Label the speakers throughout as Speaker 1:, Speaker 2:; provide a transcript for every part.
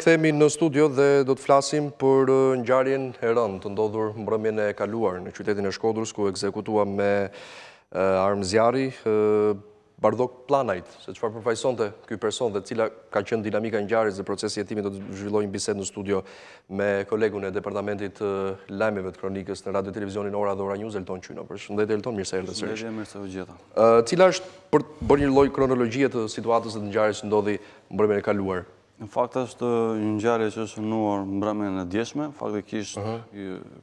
Speaker 1: këthemi në studio dhe do të flasim për uh, njarjen e rënd të ndodhur mbrëmjen e kaluar në qytetin e Shkodrës ku ekzekutua me uh, armë zjari, uh, bardok planajt, se qëfar përfajson të kjoj person dhe cila ka qënë dinamika njarjes dhe procesi jetimi do të zhvillojnë biset në studio me kolegun e departamentit lajmeve të kronikës në Radio Televizionin Ora dhe Ora News, Elton Qyno, përshëndet e Elton, mirëse e rëdhe sërish. Përshëndet e mirëse e Cila është për një loj kronologjie të situatës dhe njarjes ndodhi mbërme e kaluar? Në fakt është një ngjarje që është nuar mbrëmjen e djeshme, faktikisht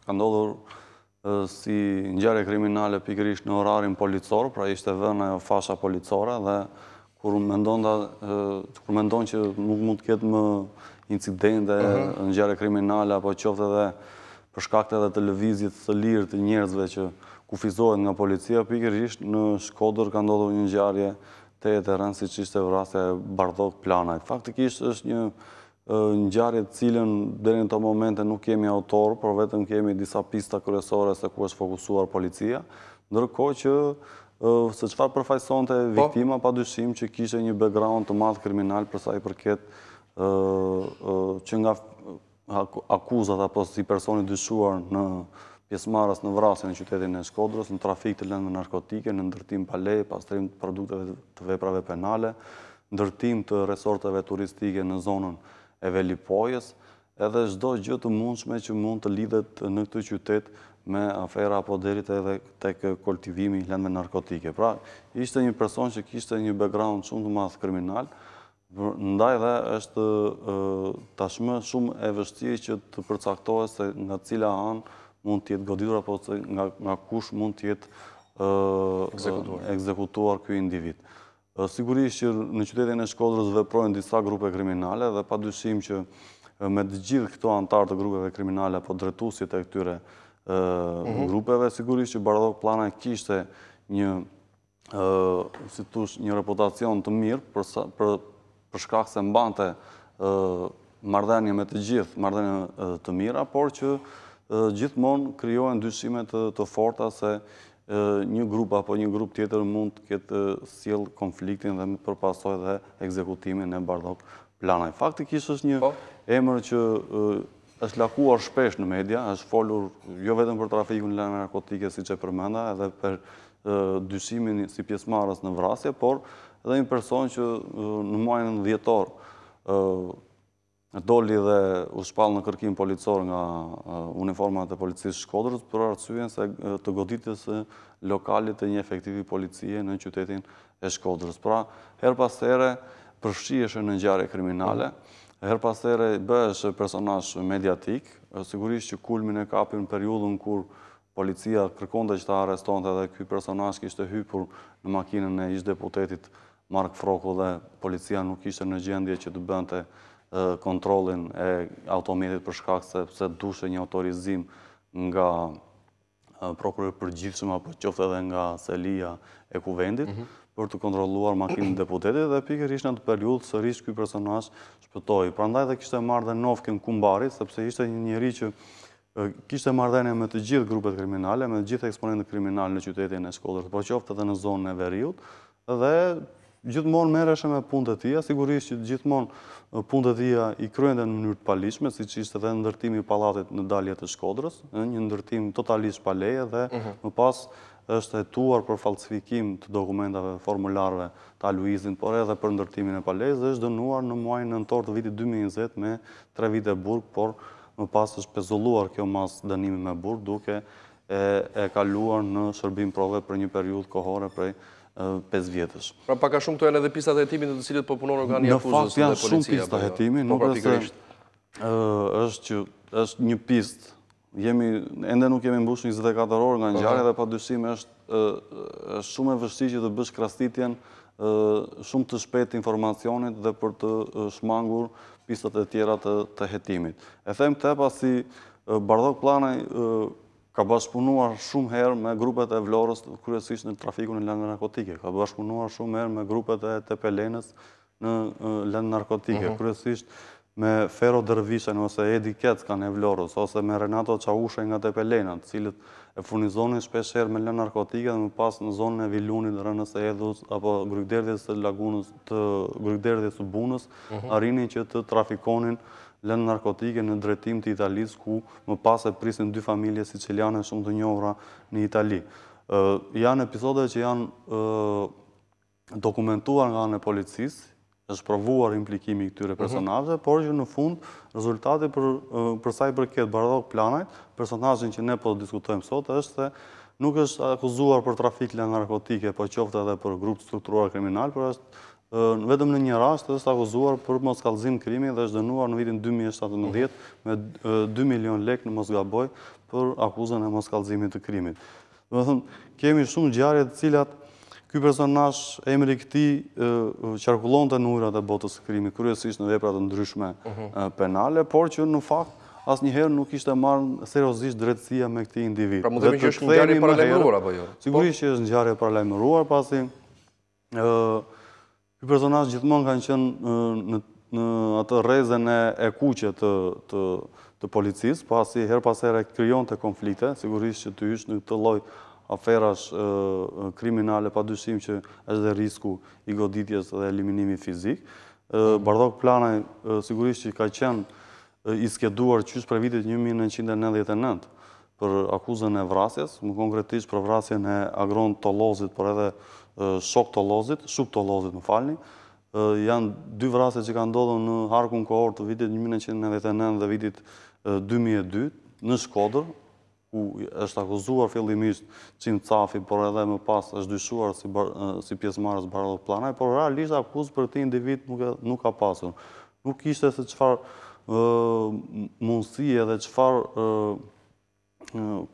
Speaker 1: ka ndodhur
Speaker 2: si ngjarje kriminale pikërisht në orarin policor, pra ishte vënë ajo fasha policore dhe kur mendon da që nuk mund të ketë më incidente, uh -huh. ngjarje kriminale apo qoftë edhe për shkak të të lëvizjes të lirë të njerëzve që kufizohen nga policia pikërisht në Shkodër ka ndodhur një ngjarje të e rëndë si që ishte vrasja e bardhok planaj. Faktikisht është një një të cilën në të momente nuk kemi autor, për vetëm kemi disa pista kërësore se ku është fokusuar policia, ndërko që se qëfar përfajson të po. viktima pa dyshim që kishe një background të madhë kriminal përsa i përket që nga akuzat apo si personi dyshuar në pjesëmarrës në vrasjen e qytetin e Shkodrës, në trafik të lëndë narkotike, në ndërtim pale, pastrim të produkteve të veprave penale, ndërtim të resorteve turistike në zonën e Velipojës, edhe çdo gjë të mundshme që mund të lidhet në këtë qytet me afera apo derit edhe tek koltivimi i lëndëve narkotike. Pra, ishte një person që kishte një background shumë të madh kriminal, ndaj dhe është tashmë shumë e vështirë që të përcaktohet se nga cila anë mund të jetë goditur, apo nga kush mund të jetë ekzekutuar kjoj individ. Sigurisht që në qytetin e shkodrës veprojnë disa grupe kriminale dhe pa dyshim që me gjithë këto antartë të grupeve kriminale apo dretusit e këtyre mhm. grupeve, sigurisht që Bardock Plana kishte një si një reputacion të mirë për shkak se mbante mardhenje me të gjithë, mardhenje të mira, por që gjithmonë kryojnë dyshimet të forta se një grupë apo një grupë tjetër mund të këtë siel konfliktin dhe më përpasoj dhe ekzekutimin e bardhok planaj. Faktik ishë është një po. emër që është lakuar shpesh në media, është folur jo vetëm për trafikun në narkotike si që përmenda edhe për dyshimin si pjesmarës në vrasje, por edhe një person që në muajnë në djetor doli dhe u shpalë në kërkim policor nga uniformat e policisë shkodrës për arcujen se të goditës lokalit e një efektivi policie në qytetin e shkodrës. Pra, her pas tëre përfshieshe në njare kriminale, her pas tëre bësh personash mediatik, sigurisht që kulmin e kapin periudhën kur policia kërkonde që ta arestonët edhe këj personash kështë hypur në makinën e ishtë deputetit Mark Froko dhe policia nuk ishte në gjendje që të bënte kontrolin e automatit për shkak se dushë dushe një autorizim nga Prokurorë për gjithëshme, apo qoftë edhe nga selia e kuvendit mhm. për të kontroluar makinën e deputetit dhe pikër ishte në të periullë së rishë kuj personash shpëtoj. Pra ndaj dhe kishte marrë dhe në në kumbarit, sepse ishte një njëri që kishte marrë dhenja me të gjithë grupet kriminale, me të gjithë eksponentet kriminale në qytetin e shkodrët, apo qoftë edhe në zonë në e veriut dhe gjithmonë mereshe me punët e tia, sigurisht që gjithmonë punët e tia i kryen dhe në mënyrët palishme, si që ishte dhe ndërtimi palatit në daljet e shkodrës, një ndërtim totalisht paleje dhe mhm. më pas është e tuar për falsifikim të dokumentave, formularve të aluizin, por edhe për ndërtimin e palejës, dhe është dënuar në muajnë në nëntorë të viti 2020 me tre vite burg, por më pas është pezulluar kjo mas dënimi me burg, duke e kaluar në shërbim prove për një periud kohore prej 5 vjetës.
Speaker 1: Pra pa ka shumë të janë edhe pista të jetimin në të cilët përpunonë organi e dhe policia? Në fakt janë shumë pista të po jetimin, jo. po nuk e
Speaker 2: se është që është një pist, ende nuk jemi mbush një 24 orë nga po, njëjarë dhe pa dysime është shumë e vështi që të bësh krastitjen shumë të shpet informacionit dhe për të shmangur pistat e tjera të jetimit. E them të pasi Bardhok Planaj ka bashkëpunuar shumë herë me grupet e vlorës kryesisht në trafiku në lëndë narkotike, ka bashkëpunuar shumë herë me grupet e tepelenës në lëndë narkotike, mhm. kryesisht me Fero Dervishen ose Edi Ketska në vlorës, ose me Renato Qaushe nga tepelenat, cilët e furnizonin shpesher me lëndë narkotike dhe më pas në zonën e Vilunit, Rënës e Edhus, apo grykderdhjes të lagunës, të grykderdhjes të bunës, mhm. arini që të trafikonin lënë narkotike në drejtim të Italis, ku më pas e prisin dy familje siciliane shumë të njohra në Itali. Janë episode që janë dokumentuar nga në policisë, është provuar implikimi këtyre mhm. personaje, por që në fund, rezultati përsa i përket bardok planajt, personajin që ne po të diskutojmë sot, është se nuk është akuzuar për trafik lën narkotike, po qofte edhe për grupë strukturore kriminal, por është vetëm në një rast të është akuzuar për mos kalzim krimi dhe është dënuar në vitin 2017 me 2 milion lek në mos gaboj për akuzën e mos kalzimit të krimit. Dhe me thëmë, kemi shumë gjarje të cilat këj personash emri këti qarkullon të në urat e botës krimi, kërësisht në veprat të ndryshme mhm. penale, por që në fakt asë njëherë nuk ishte marrë seriosisht dretësia me këti individ. Pra më dhemi që është një gjarje paralajmëruar, apo jo? Sigurisht që është një gjarje paralajmëruar, pasi Ky personazh gjithmonë kanë qenë në në atë rrezën e e kuqe të të të policisë, pasi her pas here krijonte konflikte, sigurisht që të hysh në këtë lloj aferash kriminale pa dyshim që është dhe risku i goditjes dhe eliminimi fizik. bardok plana sigurisht që ka qenë i skeduar qysh për vitit 1999 për akuzën e vrasjes, më konkretisht për vrasjen e agron të lozit, për edhe shok të lozit, shuk të lozit më falni, janë dy vrase që ka ndodhë në harkun kohor të vitit 1999 dhe vitit 2002 në Shkodër, ku është akuzuar fillimisht qimë cafi, por edhe më pas është dyshuar si pjesë marës barë dhe planaj, por realisht akuzë për ti individ nuk ka pasur. Nuk ishte se qëfar mundësie edhe qëfar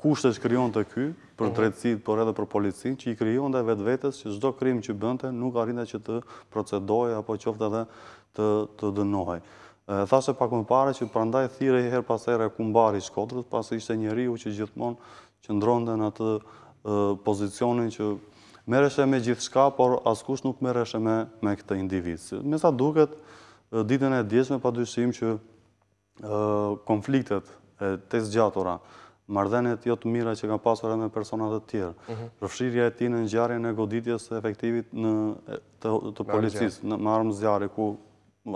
Speaker 2: kushte që kryon të ky, për mhm. drejtësit, për edhe për policin, që i kryon dhe vetë vetës, që zdo krim që bënte, nuk arrinda që të procedoj, apo qofte dhe të, të dënoj. Thashe pak më pare që prandaj thire i her pasere kumbari shkodrët, pas ishte njeri u që gjithmonë që dhe në atë pozicionin që mereshe me gjithë shka, por askush nuk mereshe me, me këtë individ. Me sa duket, ditën e djeshme pa dyshim që konfliktet e tes gjatora, mardhenet jo të mira që ka pasur e me personat të tjerë, mhm. përfshirja e ti në njëjarje në goditjes e efektivit të policisë, në marmë zjarë, ku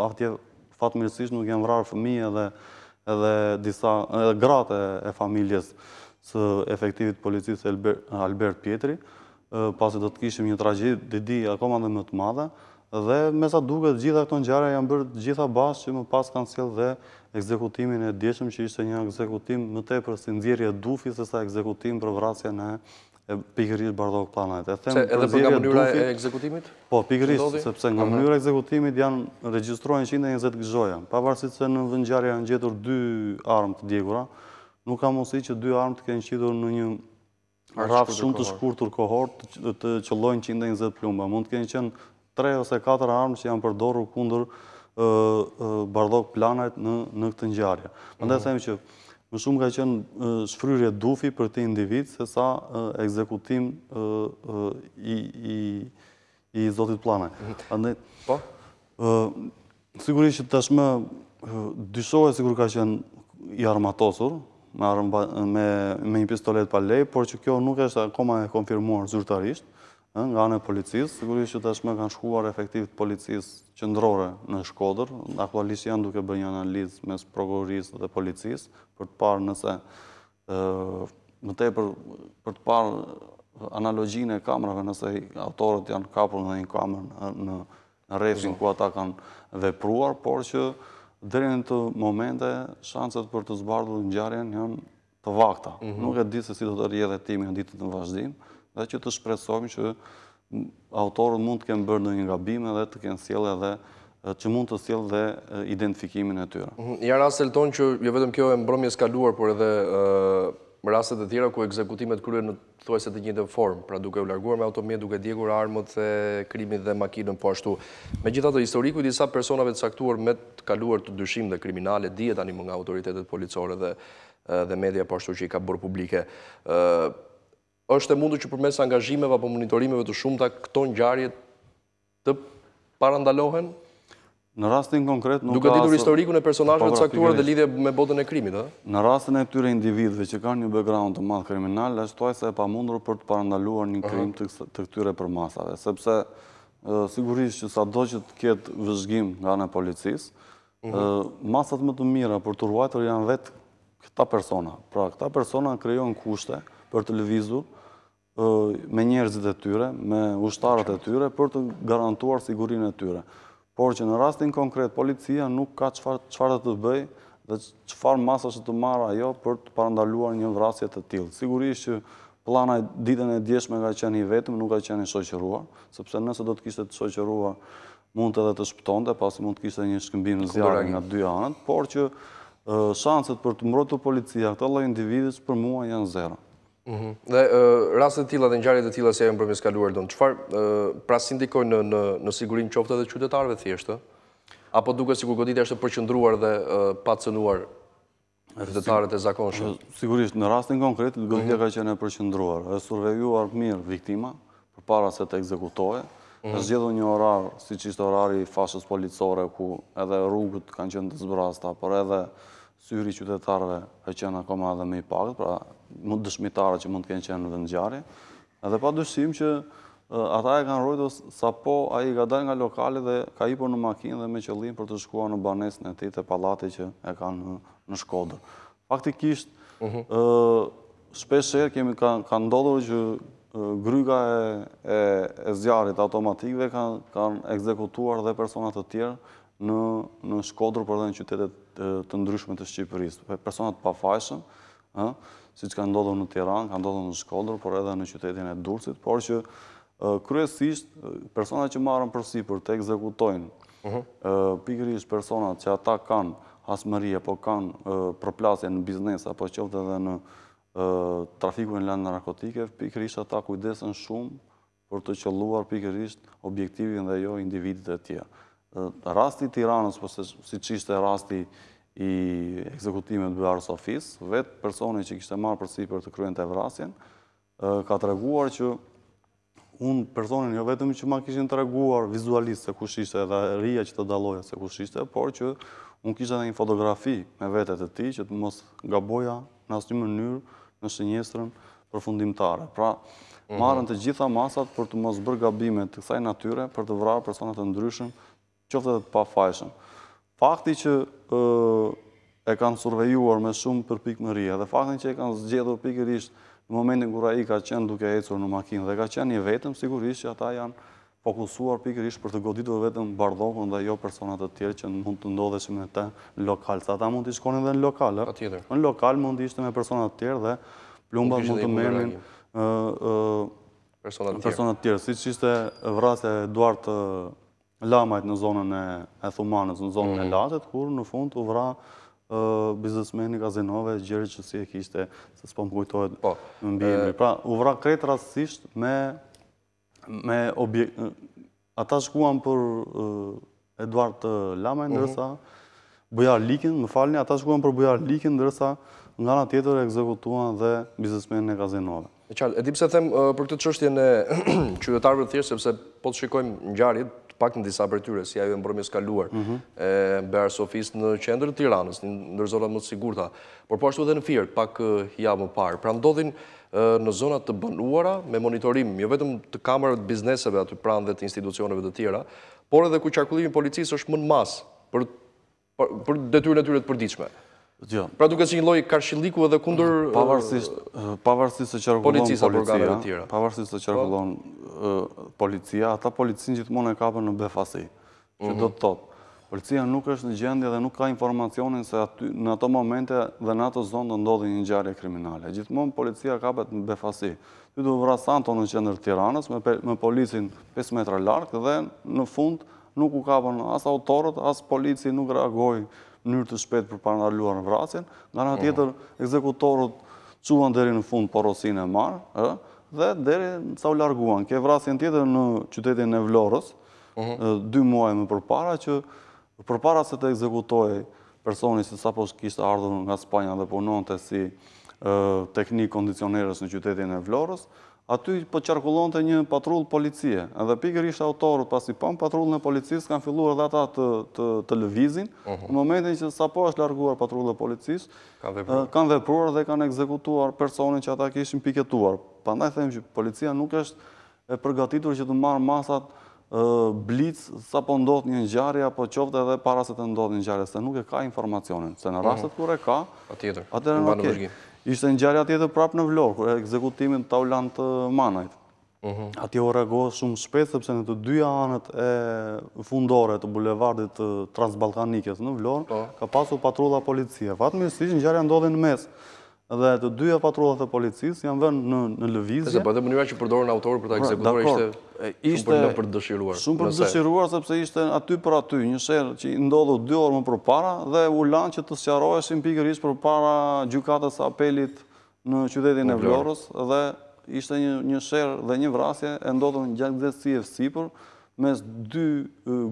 Speaker 2: atje fatë mirësisht nuk jenë vrarë fëmije edhe edhe disa, edhe gratë e familjes së efektivit policisë Albert Pietri, pasit do të kishim një tragedi, dhe di akoma dhe më të madhe, dhe me sa duke gjitha këto njëjarja janë bërë gjitha basë që më pas kanë sëllë dhe ekzekutimin e djeshëm që ishte një ekzekutim më te për si nëzirje dufi se sa ekzekutim për vrasja në pikërish bardok planet. Edhe për nga mënyra e ekzekutimit? Po, pikërish, sepse nga mënyra e ekzekutimit janë registrojnë 120 gëzhoja. Pavarësit se në vëngjarja janë gjetur dy armë të djegura, nuk ka mosi që dy armë të kënë qitur në një rafë shumë të shkurtur kohort të qëllojnë 120 plumba. Mund të kënë qenë 3 ose 4 armë që janë përdoru kundër bardhok planajt në këtë njarëja. Më ndaj sajmë mhm. që më shumë ka qenë shfryrje dufi për ti individ se sa ekzekutim i zotit planajt. Mhm. Po? Sigurisht që tashme dyshojë sigur ka qenë i armatosur me një pistolet pa lej, por që kjo nuk është akoma e konfirmuar zyrtarisht nga anë e policisë, sigurisht që tashme kanë shkuar efektiv të policisë qëndrore në Shkodër, në aktualisht janë duke bërë një analizë mes prokurorisë dhe policisë, për të parë nëse, më te për të parë analogjinë e kamrave, nëse autorët janë kapur në një kamrë në resin ku ata kanë vepruar, por që dherën të momente, shanset për të zbardhë në gjarën janë të vakta. Mhm. Nuk e ditë se si do të rjedhe timi në ditë të vazhdimë, dhe që të shpresojmë që autorën mund të kemë bërë në një gabime dhe të kemë sjellë edhe që mund të sjellë dhe identifikimin e tyre.
Speaker 1: Mhm, ja rastel tonë që jo vetëm kjo e mbrëmje skaluar, por edhe më rastet e tjera ku ekzekutimet kryen në thuajse të njëjtën formë, pra duke u larguar me automjet, duke djegur armët e krimit dhe makinën po ashtu. Megjithatë, historiku i disa personave të caktuar me të kaluar të dyshim dhe kriminale dihet tani nga autoritetet policore dhe dhe media po ashtu që i ka bërë publike është e mundu që përmes angazhimeve apo monitorimeve të shumëta këto ngjarje të parandalohen?
Speaker 2: Në rastin konkret nuk ka... Duke ditur historikun e personajve të saktuar dhe lidhje
Speaker 1: me botën e krimit, dhe?
Speaker 2: Në rastin e tyre individve që ka një background të madhë kriminal, është toj se e pa mundur për të parandaluar një krim të këtyre për masave. Sepse, sigurisht që sa do që të kjetë vëzhgim nga në policis, mhm. masat më të mira për të ruajtër janë vetë këta persona. Pra, këta persona kryon kushte për të lëvizur, me njerëzit e tyre, me ushtarët e tyre, për të garantuar sigurin e tyre. Por që në rastin konkret, policia nuk ka qëfar të të bëj dhe qëfar masa që të marrë ajo për të parandaluar një vrasjet e tilë. Sigurisht që plana ditën e djeshme ka qeni vetëm, nuk ka qeni shoqerua, sepse nëse do të kishtë të shoqerua, mund të edhe të shptonde, pasi mund të kishtë e një shkëmbim zjarë nga dy anët, por që
Speaker 1: shanset për të mbrotu policia, këtë allo individis për mua janë zero. Mhm. Dhe rastet tila dhe njarjet të tila se e më përmjës kaluar, qëfar prasin dikoj në sigurin qofte dhe qytetarve thjeshtë? Apo duke si ku godit e është përqëndruar dhe patësënuar qytetarët e zakonshë?
Speaker 2: Sigurisht, në rastin konkret, godit mhm. e ka qene përqëndruar. E survejuar mirë viktima, për para se të ekzekutoje, është mhm. gjithu një orar, si që ishte orari fashës policore, ku edhe rrugët kanë qenë të zbrasta, por edhe syri qytetarve e qenë akoma edhe me i pakët, pra mund dëshmitarë që mund të kënë qenë në vendjarë, edhe pa dëshim që ata e kanë rojtë sa po a i gadaj nga lokali dhe ka i për në makinë dhe me qëllim për të shkua në banesën e ti të palati që e kanë në shkodër. Faktikisht, mhm. shpesher kemi ka ndodhur që gryga e zjarit automatik dhe kanë ekzekutuar dhe personat të tjerë në shkodrë për dhe në qytetet të ndryshme të Shqipërisë. Personat pa fajshën, si që ka ndodhën në Tiran, ka ndodhën në Shkodrë, por edhe në qytetin e Durësit, por që kryesisht personat që marën përsi për të ekzekutojnë, mhm. pikërisht persona që ata kanë asmëri, po kanë përplasje në biznesa, po qëllët edhe në trafiku në lënë në pikërisht ata kujdesen shumë për të qëlluar pikërisht objektivin dhe jo individit e tja. Rasti Tiranës, po se si që ishte rasti Tiranës, i ekzekutimet bërë së ofis, vetë personi që kishte marë përsi për të kryen të evrasjen, ka të reguar që unë personin jo vetëm që ma kishin të reguar vizualisë se kush ishte edhe rria që të daloja se kush ishte, por që unë kisha edhe një fotografi me vetet e ti që të mos gaboja në asë një mënyrë në shënjestrën për fundimtare. Pra, mhm. marën të gjitha masat për të mos bërë gabimet të kësaj natyre për të vrarë personat të ndryshën qoftë edhe të pa fakti që e kanë survejuar me shumë për pikë më rria, dhe fakti që e kanë zgjedhur pikërisht në momentin kura i ka qenë duke ecur në makinë, dhe ka qenë një vetëm, sigurisht që ata janë fokusuar pikërisht për të goditur vetëm bardohën dhe jo personat të tjerë që mund të ndodhe që me te në lokal. Sa ta mund të ishkonin dhe në lokal, në lokal mund të ishte me personat të tjerë dhe
Speaker 1: plumbat mund të merin
Speaker 2: personat të tjerë. Si që ishte vrasja Eduard lamajt në zonën e thumanës, në zonën e mhm. latët, kur në fund u vra biznesmeni kazinove, gjerë që si e kishte, se s'po më kujtojt po, në mbimi. Pra, u vra kretë rastisht me me objekt... Ata shkuan për Eduard Lamaj, mhm. ndërsa Bujar Likin, më falni, ata shkuan për Bujar Likin, ndërsa nga
Speaker 1: nga tjetër e ekzekutuan dhe
Speaker 2: biznesmeni kazinove.
Speaker 1: E qalë, e di them për këtë qështje në qyvetarëve të thjeshtë, sepse po të shikojmë në gjarit, pak në disa përtyre, si ajo e mbërëmjës kaluar, bërë sofis në qendrë të Tiranës, në nërzonat më të sigurta, por po ashtu edhe në firë, pak ja më parë. Pra ndodhin në zonat të bënuara, me monitorim, jo vetëm të kamerët bizneseve aty pranë dhe të institucioneve të tjera, por edhe ku qarkullimin policisë është më në masë për detyrën e tyre të përdiqme. Jo. Pra duke mm, që një loj karshiliku edhe kundur
Speaker 2: Pavarësisë të qërgullon po. policia Ata policinë gjithmonë e kapën në befasi Që do mhm. të thotë, Policia nuk është në gjendje dhe nuk ka informacionin Se në ato momente dhe në ato zonë të ndodhin një gjarje kriminale Gjithmonë policia kapët në befasi Ty du vrasan të në qëndër tiranës Me policin 5 metra larkë Dhe në fund nuk u kapën As autorët, as polici nuk reagojë mënyrë të shpet për parandaluar në vracin, nga nga mm. tjetër, ekzekutorët cuan dheri në fund porosin e marë, dhe dheri sa u larguan. Ke vracin tjetër në qytetin e Vlorës, mm-hmm. dy muaj më përpara, që përpara se të ekzekutoj personi si sa posh kishtë ardhën nga Spanja dhe punon të si teknikë kondicionerës në qytetin e Vlorës, aty po qarkullon të një patrull policie. Edhe pikër ishtë autorë, pas i pan patrull në policis, kanë filluar dhe ata të lëvizin, mhm. në momentin që sa po është larguar patrull e policis, eh, kanë vepruar dhe kanë ekzekutuar personin që ata kishin piketuar. Pandaj ndaj thejmë që policia nuk është e përgatitur që të marë masat eh, blic sa po ndodhë një njëgjari apo qofte edhe para se të ndodhë një njëgjari se nuk e ka informacionin se në mhm. rastet
Speaker 1: kure ka atër e në ke
Speaker 2: ishte një gjarja tjetër prapë në vlorë, kërë e ekzekutimin të taulant të manajtë. Mhm. Ati o reagohë shumë shpetë, sepse në të dyja anët e fundore të bulevardit transbalkanikës në vlorë, po. ka pasu patrulla policie. Fatëmi, si që një gjarja ndodhe në mesë, dhe të dyja patrullat e policisë janë vënë
Speaker 1: në lëvizje. Dhe përde po mënyra që përdorën autorë për ta pra, ekzekutuar ishte shumë për dëshiruar. Shumë për
Speaker 2: dëshiruar, sepse ishte aty për aty, një shërë që ndodhë dy orë më për para, dhe u lanë që të sëqaroheshin pikër ishtë për para gjukatës apelit në qytetin e Vlorës, dhe ishte një shërë dhe një vrasje, e ndodhën gjatë dhe si e fësipër, mes dy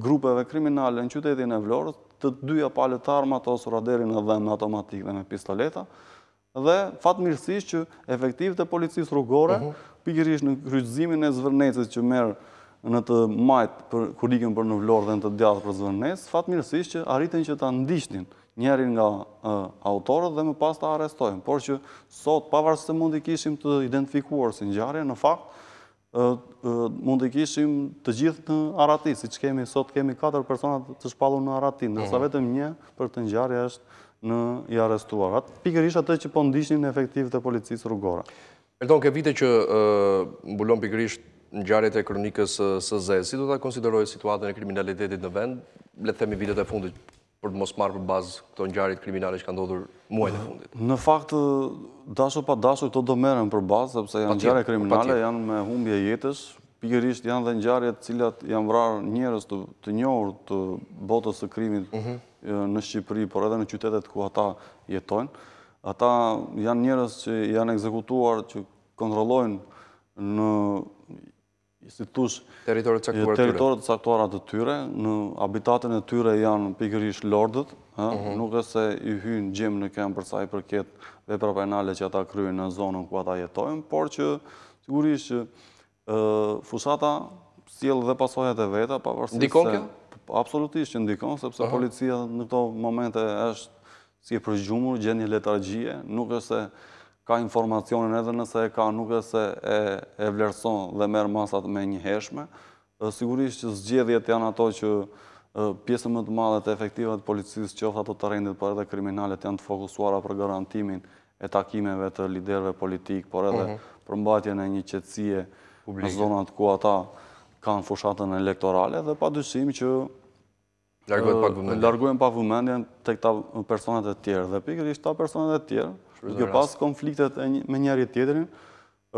Speaker 2: grupeve kriminale në qytetin e Vlorës, të dyja dhe me pistoleta, dhe fatë mirësisht që efektiv të policisë rrugore, mhm. pikërish në kryqëzimin e zvërnecës që merë në të majtë për kurikën për në vlorë dhe në të djathë për zvërnecë, fatë mirësisht që arritin që ta ndishtin njerin nga autorët dhe më pas të arestojnë. Por që sot, pavarës se mund të kishim të identifikuar si njëjarje, në fakt, mund të kishim të gjithë në arati, si që kemi sot, kemi 4 personat të shpallu në arati, nësa mhm. vetëm një për të njëjarje është
Speaker 1: në i arestuar. Atë atë që po ndishtin në efektiv të policisë rrugora. Elton, ke vite që mbulon pikër në gjarët e kronikës së zë, si do të konsiderojë situatën e kriminalitetit në vend, le të themi vitet e fundit, për të mos marë për bazë këto në gjarët kriminalit që ka ndodhur muaj të fundit? Në fakt, dasho pa dasho, këto do merën për bazë, sepse
Speaker 2: janë në gjarët kriminalit, janë me humbje jetës, pikërisht janë dhe në gjarët cilat janë vrarë njërës të njohur të botës të krimit mhm në Shqipëri, por edhe në qytetet ku ata jetojnë. Ata janë njërës që janë ekzekutuar, që kontrollojnë në institush teritorët saktuarat të tyre, në habitatën e tyre janë pikërish lordët, mhm. nuk e se i hynë gjemë në kemë përsa i përket dhe pra penale që ata kryen në zonën ku ata jetojnë, por që sigurisht që fushata sjellë dhe pasojat e veta, pa përsi se... Ndikon kjo? absolutisht që ndikon, sepse policia në këto momente është si e përgjumur, gjenë letargjie, nuk është se ka informacionin edhe nëse e ka, nuk është se e vlerëson dhe merë masat me një heshme. Sigurisht që zgjedhjet janë ato që pjesën më të madhe të efektivet policisë që ofta të të rendit për edhe kriminalet janë të fokusuara për garantimin e takimeve të liderve politikë, por edhe mhm. përmbatje në një qëtësie në zonat ku ata ka në fushatën e elektorale dhe pa dysim që
Speaker 1: largohen
Speaker 2: pa vëmendjen të këta personet e tjerë. Dhe pikët ishtë ta personet e tjerë, duke pas konfliktet me njerit tjetërin,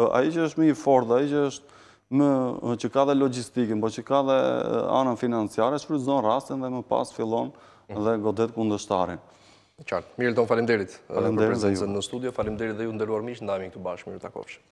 Speaker 2: a i që është më i fordë, a i që është më që ka dhe logistikin, po që ka dhe anën financiare, që rastin dhe më pas fillon mhm. dhe godet kundështarin. Qartë, mirë të falimderit. Falimderit dhe ju. Falimderit dhe ju ndërruar mishë, ndajmi këtu bashkë, mirë të